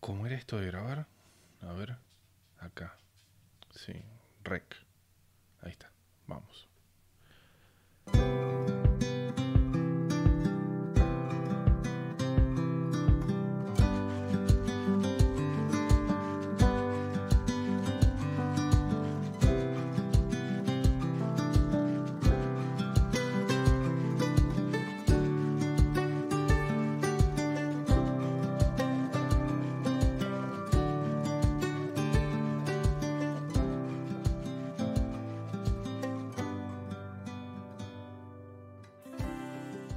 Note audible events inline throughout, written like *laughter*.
¿Cómo era esto de grabar? A ver, acá. Sí, rec. Ahí está, vamos.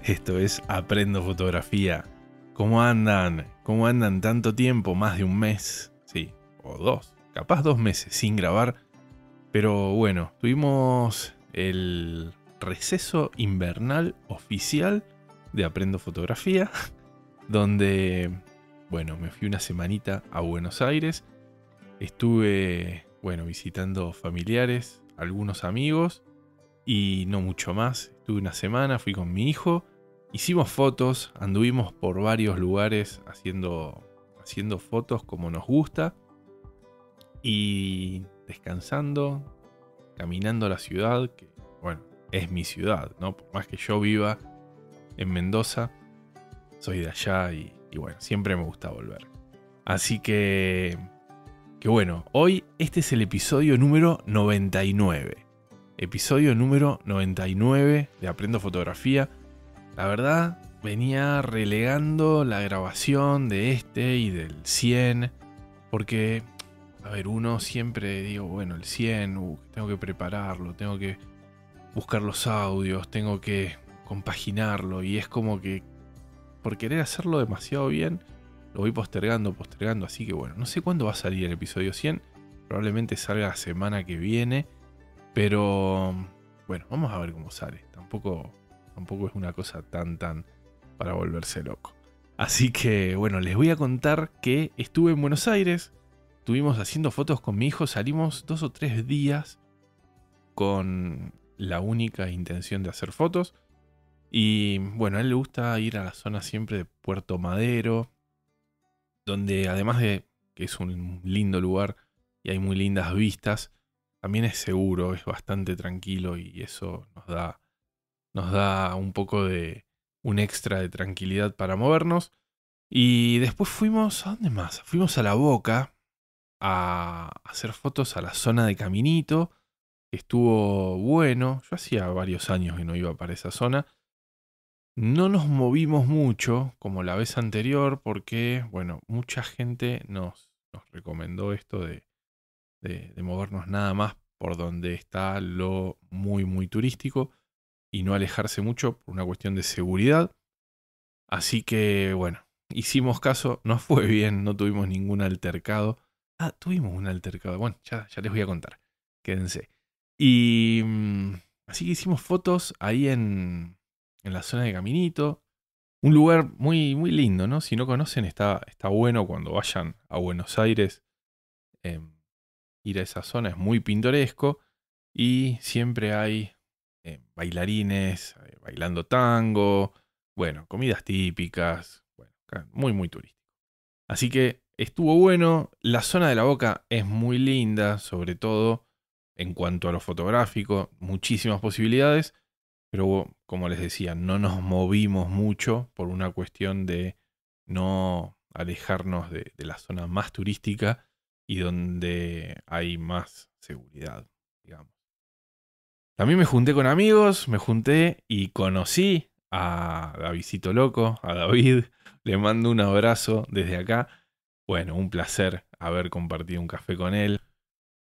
Esto es Aprendo Fotografía. ¿Cómo andan? ¿Cómo andan tanto tiempo? Más de un mes, sí, o dos, capaz dos meses sin grabar. Pero bueno, tuvimos el receso invernal oficial de Aprendo Fotografía, *laughs* donde, bueno, me fui una semanita a Buenos Aires. Estuve, bueno, visitando familiares, algunos amigos y no mucho más. Estuve una semana, fui con mi hijo, hicimos fotos, anduvimos por varios lugares haciendo, haciendo fotos como nos gusta y descansando, caminando la ciudad, que bueno, es mi ciudad, ¿no? Por más que yo viva en Mendoza, soy de allá y, y bueno, siempre me gusta volver. Así que, que bueno, hoy este es el episodio número 99 episodio número 99 de Aprendo Fotografía. La verdad, venía relegando la grabación de este y del 100, porque, a ver, uno siempre digo, bueno, el 100, uh, tengo que prepararlo, tengo que buscar los audios, tengo que compaginarlo, y es como que por querer hacerlo demasiado bien, lo voy postergando, postergando, así que bueno, no sé cuándo va a salir el episodio 100, probablemente salga la semana que viene pero bueno, vamos a ver cómo sale. Tampoco, tampoco es una cosa tan, tan para volverse loco. Así que bueno, les voy a contar que estuve en Buenos Aires, estuvimos haciendo fotos con mi hijo, salimos dos o tres días con la única intención de hacer fotos. Y bueno, a él le gusta ir a la zona siempre de Puerto Madero, donde además de que es un lindo lugar y hay muy lindas vistas, también es seguro, es bastante tranquilo y eso nos da, nos da un poco de un extra de tranquilidad para movernos. Y después fuimos, ¿a dónde más? Fuimos a la boca a hacer fotos a la zona de Caminito, estuvo bueno. Yo hacía varios años que no iba para esa zona. No nos movimos mucho como la vez anterior porque, bueno, mucha gente nos, nos recomendó esto de, de, movernos nada más por donde está lo muy, muy turístico y no alejarse mucho por una cuestión de seguridad. Así que, bueno, hicimos caso, no fue bien, no tuvimos ningún altercado. Ah, tuvimos un altercado. Bueno, ya, ya les voy a contar. Quédense. Y mm, así que hicimos fotos ahí en, en la zona de Caminito. Un lugar muy, muy lindo, ¿no? Si no conocen, está, está bueno cuando vayan a Buenos Aires. Em, ir a esa zona es muy pintoresco y siempre hay eh, bailarines eh, bailando tango, bueno, comidas típicas, bueno, muy, muy turístico. Así que estuvo bueno, la zona de la boca es muy linda, sobre todo en cuanto a lo fotográfico, muchísimas posibilidades, pero como les decía, no nos movimos mucho por una cuestión de no alejarnos de la zona más turística y donde hay más seguridad, digamos. También me junté con amigos, me junté y conocí a Davidito Loco, a David. *laughs* Le mando un abrazo desde acá. Bueno, un placer haber compartido un café con él.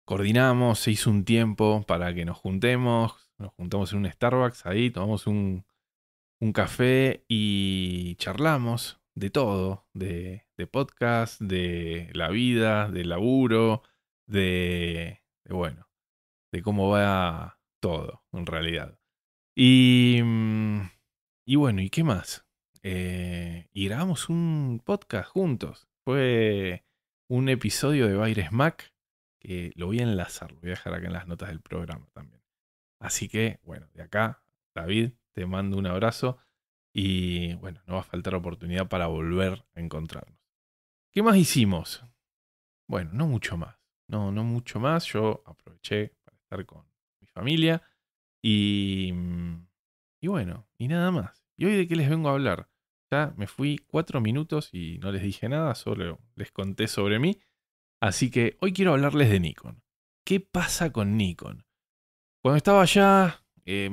Coordinamos, se hizo un tiempo para que nos juntemos. Nos juntamos en un Starbucks ahí, tomamos un café y charlamos de todo, de, de podcast, de la vida, de laburo, de, bueno, de cómo va todo en realidad. Y, mm, y bueno, ¿y qué más? Eh, y grabamos un podcast juntos. Fue un episodio de Baires Mac que lo voy a enlazar, lo voy a dejar acá en las notas del programa también. Así que, bueno, de acá, David, te mando un abrazo. Y bueno, no va a faltar oportunidad para volver a encontrarnos. ¿Qué más hicimos? Bueno, no mucho más. No, no mucho más. Yo aproveché para estar con mi familia. Y, mm, y bueno, y nada más. ¿Y hoy de qué les vengo a hablar? Ya me fui cuatro minutos y no les dije nada, solo les conté sobre mí. Así que hoy quiero hablarles de Nikon. ¿Qué pasa con Nikon? Cuando estaba allá, eh,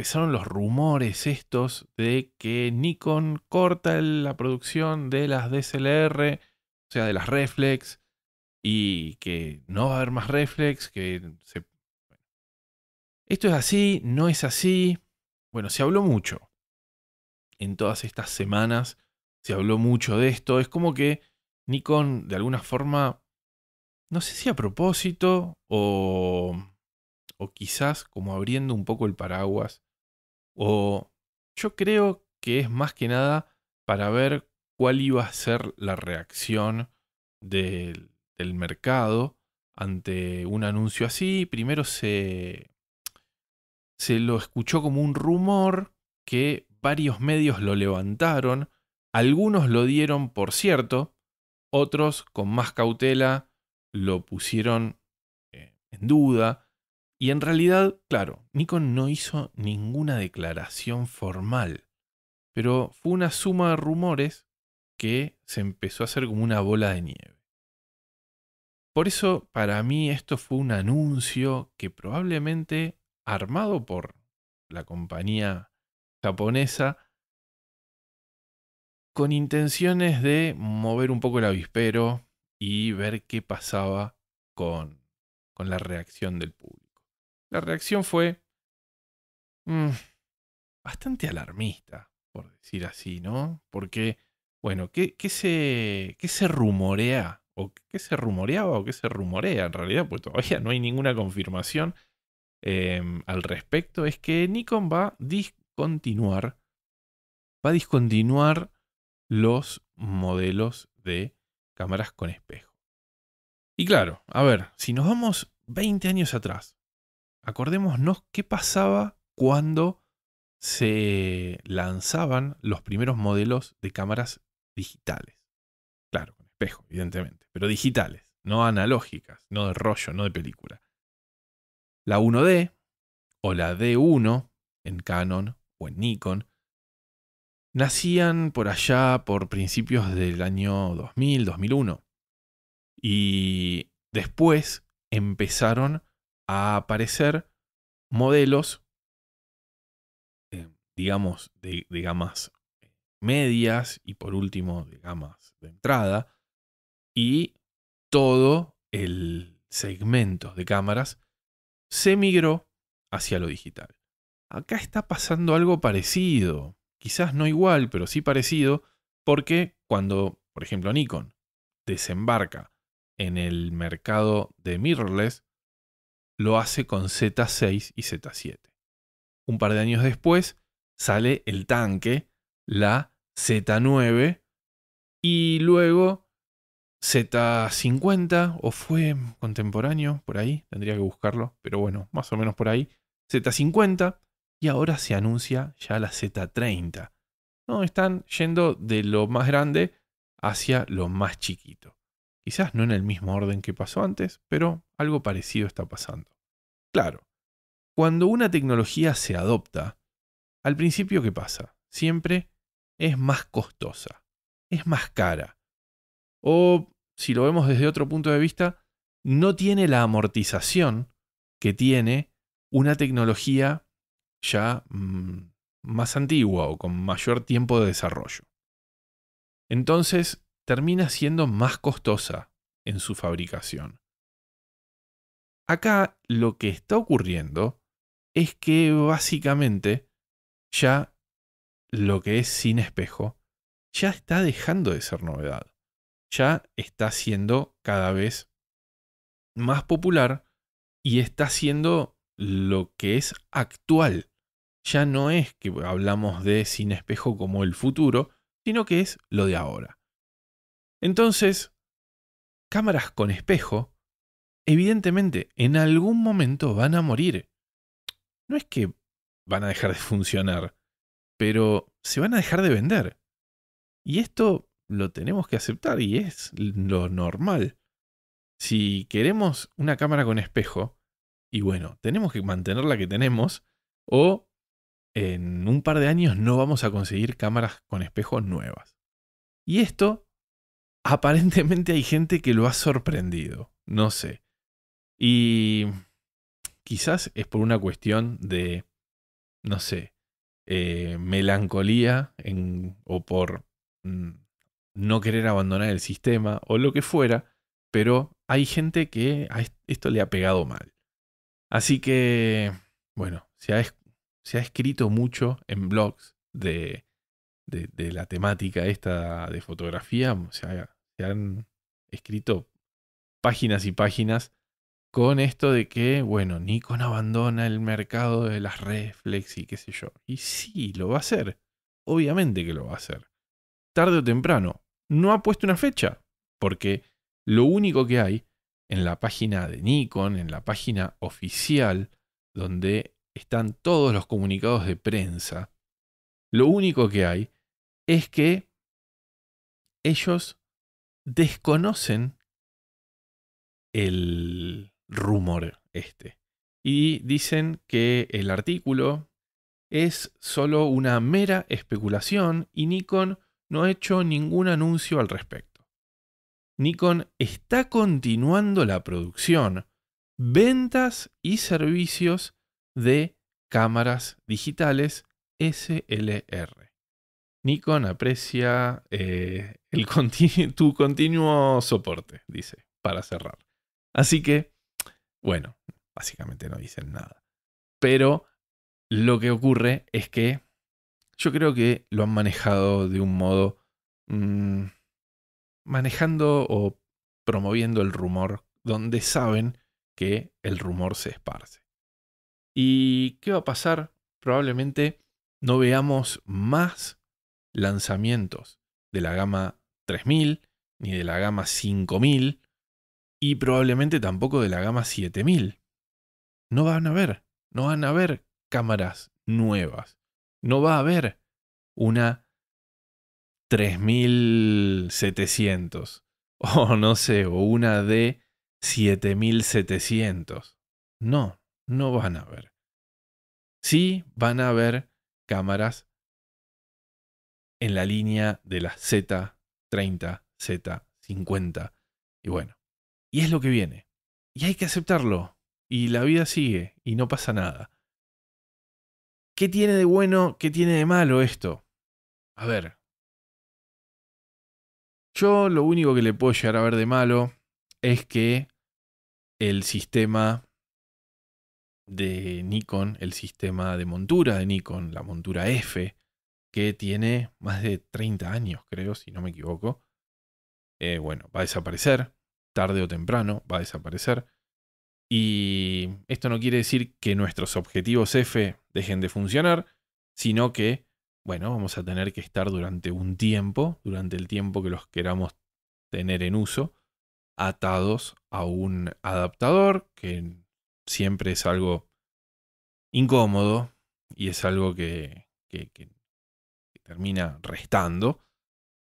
empezaron los rumores estos de que Nikon corta la producción de las DSLR, o sea, de las reflex, y que no va a haber más reflex, que Esto es así, no es así. Bueno, se habló mucho. En todas estas semanas se habló mucho de esto. Es como que Nikon, de alguna forma, no sé si a propósito o, o quizás como abriendo un poco el paraguas o yo creo que es más que nada para ver cuál iba a ser la reacción del, mercado ante un anuncio así. Primero se, se lo escuchó como un rumor que varios medios lo levantaron, algunos lo dieron por cierto, otros con más cautela lo pusieron eh, en duda, y en realidad, claro, Nikon no hizo ninguna declaración formal, pero fue una suma de rumores que se empezó a hacer como una bola de nieve. Por eso, para mí, esto fue un anuncio que probablemente armado por la compañía japonesa con intenciones de mover un poco el avispero y ver qué pasaba con, con la reacción del público. La reacción fue mm, bastante alarmista, por decir así, ¿no? Porque, bueno, ¿qué, se, qué se rumorea? ¿O qué se rumoreaba o qué se rumorea en realidad? Pues todavía no hay ninguna confirmación em, al respecto. Es que Nikon va a discontinuar, va a discontinuar los modelos de cámaras con espejo. Y claro, a ver, si nos vamos 20 años atrás, acordémonos qué pasaba cuando se lanzaban los primeros modelos de cámaras digitales. Claro, con espejo, evidentemente, pero digitales, no analógicas, no de rollo, no de película. La 1D o la D1 en Canon o en Nikon nacían por allá por principios del año 2000, 2001. Y después empezaron a aparecer modelos, eh, digamos, de, de, gamas medias y por último de gamas de entrada, y todo el segmento de cámaras se migró hacia lo digital. Acá está pasando algo parecido, quizás no igual, pero sí parecido, porque cuando, por ejemplo, Nikon desembarca en el mercado de mirrorless, lo hace con Z6 y Z7. Un par de años después sale el tanque, la Z9, y luego Z50, o fue contemporáneo, por ahí, tendría que buscarlo, pero bueno, más o menos por ahí, Z50, y ahora se anuncia ya la Z30. No, están yendo de lo más grande hacia lo más chiquito. Quizás no en el mismo orden que pasó antes, pero algo parecido está pasando. Claro, cuando una tecnología se adopta, al principio ¿qué pasa? Siempre es más costosa, es más cara. O, si lo vemos desde otro punto de vista, no tiene la amortización que tiene una tecnología ya mm, más antigua o con mayor tiempo de desarrollo. Entonces, termina siendo más costosa en su fabricación. Acá lo que está ocurriendo es que básicamente ya lo que es sin espejo ya está dejando de ser novedad. Ya está siendo cada vez más popular y está siendo lo que es actual. Ya no es que hablamos de sin espejo como el futuro, sino que es lo de ahora. Entonces, cámaras con espejo, evidentemente en algún momento van a morir. No es que van a dejar de funcionar, pero se van a dejar de vender. Y esto lo tenemos que aceptar y es lo normal. Si queremos una cámara con espejo, y bueno, tenemos que mantener la que tenemos, o en un par de años no vamos a conseguir cámaras con espejo nuevas. Y esto aparentemente hay gente que lo ha sorprendido, no sé. Y quizás es por una cuestión de, no sé, eh, melancolía o por mm, no querer abandonar el sistema o lo que fuera, pero hay gente que a esto le ha pegado mal. Así que, bueno, se ha escrito mucho en blogs de de, la temática esta de fotografía, se han escrito páginas y páginas con esto de que, bueno, Nikon abandona el mercado de las reflex y qué sé yo. Y sí, lo va a hacer. Obviamente que lo va a hacer. Tarde o temprano. No ha puesto una fecha, porque lo único que hay en la página de Nikon, en la página oficial, donde están todos los comunicados de prensa, lo único que hay es que ellos desconocen el rumor este y dicen que el artículo es solo una mera especulación y Nikon no ha hecho ningún anuncio al respecto. Nikon está continuando la producción, ventas y servicios de cámaras digitales SLR. Nikon aprecia eh, tu continuo soporte, dice, para cerrar. Así que, bueno, básicamente no dicen nada. Pero lo que ocurre es que yo creo que lo han manejado de un modo... Mm, manejando o promoviendo el rumor donde saben que el rumor se esparce. ¿Y qué va a pasar? Probablemente no veamos más lanzamientos de la gama 3000, ni de la gama 5000, y probablemente tampoco de la gama 7000. No van a ver no van a ver cámaras nuevas. No va a haber una 3700 *laughs* o no sé, o una de 7700. No, no van a ver Sí van a haber cámaras en la línea de la Z30, Z50. Y bueno, y es lo que viene. Y hay que aceptarlo. Y la vida sigue y no pasa nada. ¿Qué tiene de bueno? ¿Qué tiene de malo esto? A ver. Yo lo único que le puedo llegar a ver de malo es que el sistema de Nikon, el sistema de montura de Nikon, la montura F, que tiene más de 30 años, creo, si no me equivoco. Eh, bueno, va a desaparecer, tarde o temprano va a desaparecer. Y esto no quiere decir que nuestros objetivos F dejen de funcionar, sino que, bueno, vamos a tener que estar durante un tiempo, durante el tiempo que los queramos tener en uso, atados a un adaptador, que siempre es algo incómodo y es algo que termina restando.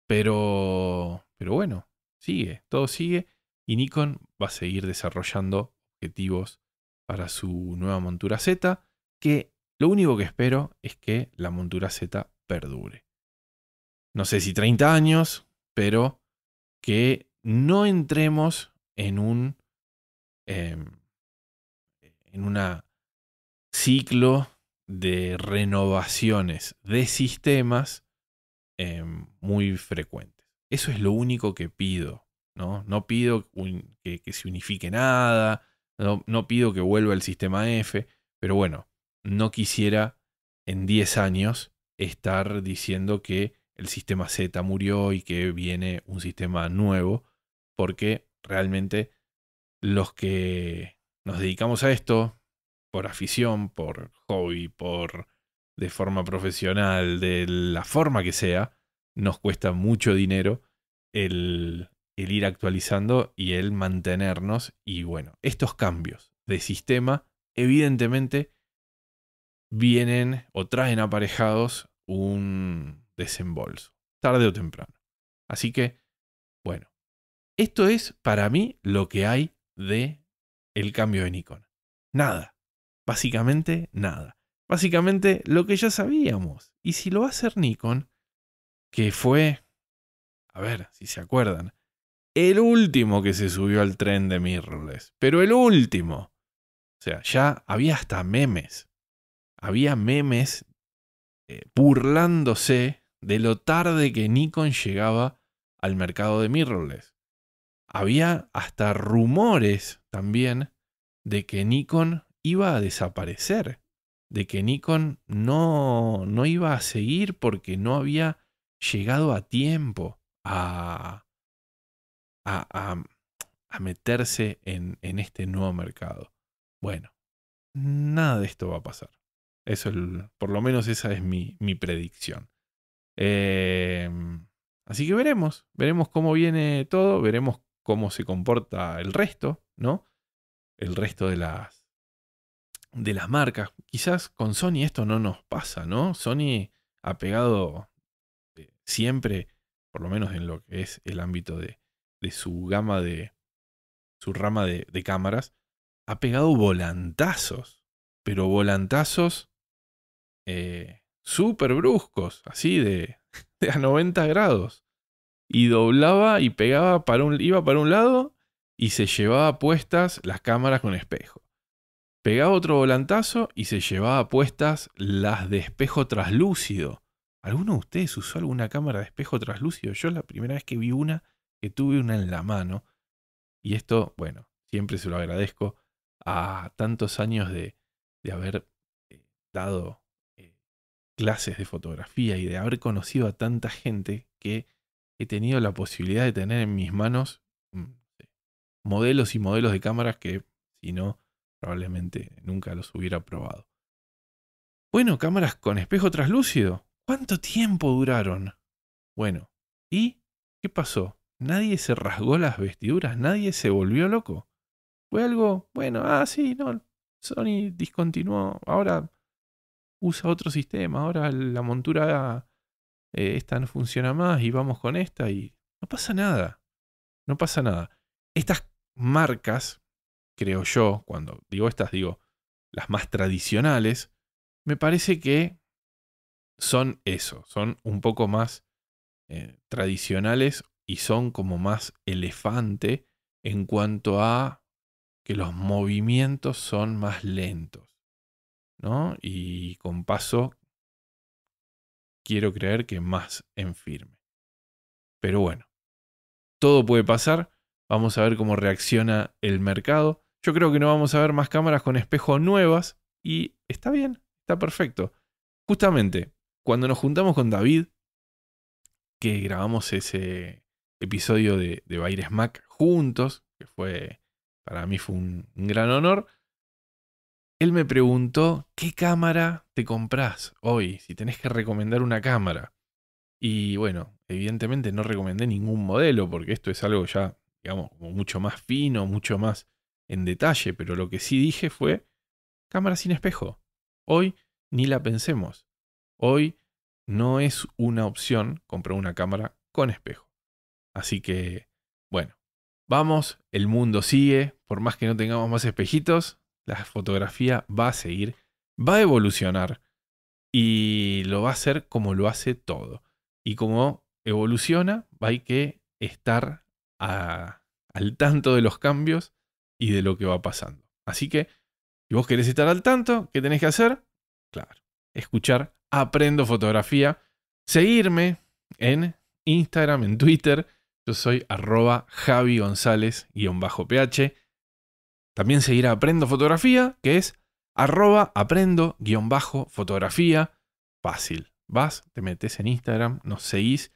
Pero, pero bueno, sigue, todo sigue. Y Nikon va a seguir desarrollando objetivos para su nueva montura Z, que lo único que espero es que la montura Z perdure. No sé si 30 años, pero que no entremos en un em, en una ciclo de renovaciones de sistemas em, muy frecuentes. Eso es lo único que pido. No, no pido que, se unifique nada, no, no pido que vuelva el sistema F, pero bueno, no quisiera en 10 años estar diciendo que el sistema Z murió y que viene un sistema nuevo, porque realmente los que nos dedicamos a esto, por afición, por hobby, por de forma profesional, de la forma que sea, nos cuesta mucho dinero el, el ir actualizando y el mantenernos. Y bueno, estos cambios de sistema evidentemente vienen o traen aparejados un desembolso, tarde o temprano. Así que, bueno, esto es para mí lo que hay de el cambio de Nikon. Nada. Básicamente nada. Básicamente lo que ya sabíamos. Y si lo va a hacer Nikon, que fue, a ver si se acuerdan, el último que se subió al tren de mirrorless, pero el último. O sea, ya había hasta memes. Había memes eh, burlándose de lo tarde que Nikon llegaba al mercado de mirrorless. Había hasta rumores también de que Nikon iba a desaparecer, de que Nikon no, no iba a seguir porque no había llegado a tiempo a, a, meterse en, en este nuevo mercado. Bueno, nada de esto va a pasar. Eso por lo menos esa es mi, mi predicción. Em, así que veremos, veremos cómo viene todo, veremos cómo se comporta el resto, ¿no? El resto de las, de las marcas. Quizás con Sony esto no nos pasa, ¿no? Sony ha pegado eh, siempre, por lo menos en lo que es el ámbito de, su gama de su rama de, cámaras, ha pegado volantazos, pero volantazos eh, súper bruscos, así de, *laughs* a 90 grados. Y doblaba y pegaba para un, iba para un lado y se llevaba puestas las cámaras con espejo. Pegaba otro volantazo y se llevaba puestas las de espejo traslúcido. ¿Alguno de ustedes usó alguna cámara de espejo traslúcido? Yo la primera vez que vi una, que tuve una en la mano. Y esto, bueno, siempre se lo agradezco a tantos años de, de haber eh, dado eh, clases de fotografía y de haber conocido a tanta gente que he tenido la posibilidad de tener en mis manos mm, modelos y modelos de cámaras que si no probablemente nunca los hubiera probado. Bueno, cámaras con espejo traslúcido. ¿Cuánto tiempo duraron? Bueno, ¿y qué pasó? Nadie se rasgó las vestiduras, nadie se volvió loco. Fue algo, bueno, ah, sí, no, Sony discontinuó, ahora usa otro sistema, ahora la montura eh, esta no funciona más y vamos con esta y no pasa nada. No pasa nada. Estas marcas creo yo, cuando digo estas, digo las más tradicionales, me parece que son eso, son un poco más eh, tradicionales y son como más elefante en cuanto a que los movimientos son más lentos, ¿no? Y con paso quiero creer que más en firme. Pero bueno, todo puede pasar. Vamos a ver cómo reacciona el mercado. Yo creo que no vamos a ver más cámaras con espejos nuevas y está bien, está perfecto. Justamente, cuando nos juntamos con David, que grabamos ese episodio de, de Baires Mac juntos, que fue, para mí fue un, gran honor, él me preguntó, ¿qué cámara te compras hoy? Si tenés que recomendar una cámara. Y bueno, evidentemente no recomendé ningún modelo, porque esto es algo ya digamos, mucho más fino, mucho más en detalle, pero lo que sí dije fue cámara sin espejo. Hoy ni la pensemos. Hoy no es una opción comprar una cámara con espejo. Así que, bueno, vamos, el mundo sigue, por más que no tengamos más espejitos, la fotografía va a seguir, va a evolucionar y lo va a hacer como lo hace todo. Y como evoluciona, hay que estar al tanto de los cambios y de lo que va pasando. Así que, si vos querés estar al tanto, ¿qué tenés que hacer? Claro, escuchar Aprendo Fotografía, seguirme en Instagram, en Twitter. Yo soy arroba Javi González-PH. También seguir a Aprendo Fotografía, que es arroba aprendo-fotografía. Fácil. Vas, te metes en Instagram, nos seguís.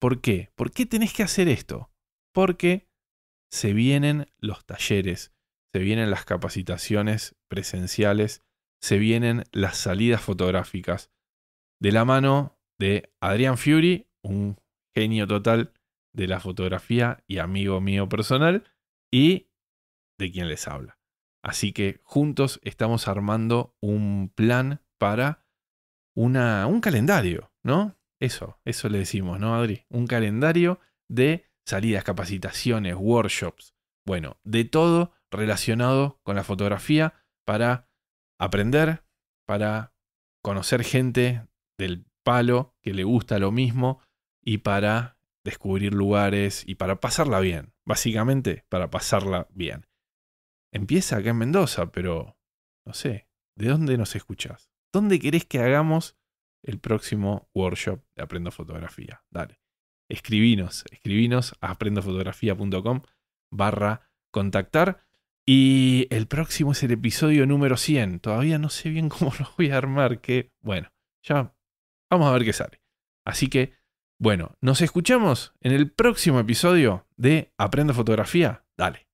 ¿Por qué? ¿Por qué tenés que hacer esto? porque se vienen los talleres, se vienen las capacitaciones presenciales, se vienen las salidas fotográficas. De la mano de Adrián Fury, un genio total de la fotografía y amigo mío personal, y de quien les habla. Así que juntos estamos armando un plan para un calendario, ¿no? Eso, eso le decimos, ¿no, Adri? Un calendario de salidas, capacitaciones, workshops, bueno, de todo relacionado con la fotografía para aprender, para conocer gente del palo que le gusta lo mismo y para descubrir lugares y para pasarla bien, básicamente para pasarla bien. Empieza acá en Mendoza, pero no sé, ¿de dónde nos escuchás? ¿Dónde querés que hagamos el próximo workshop de Aprendo Fotografía? Dale escribinos, escribinos a aprendofotografía.com barra contactar. Y el próximo es el episodio número 100. Todavía no sé bien *laughs* cómo lo voy a armar, que bueno, ya vamos a ver qué sale. Así que, bueno, nos escuchamos en el próximo episodio de Aprendo Fotografía. Dale.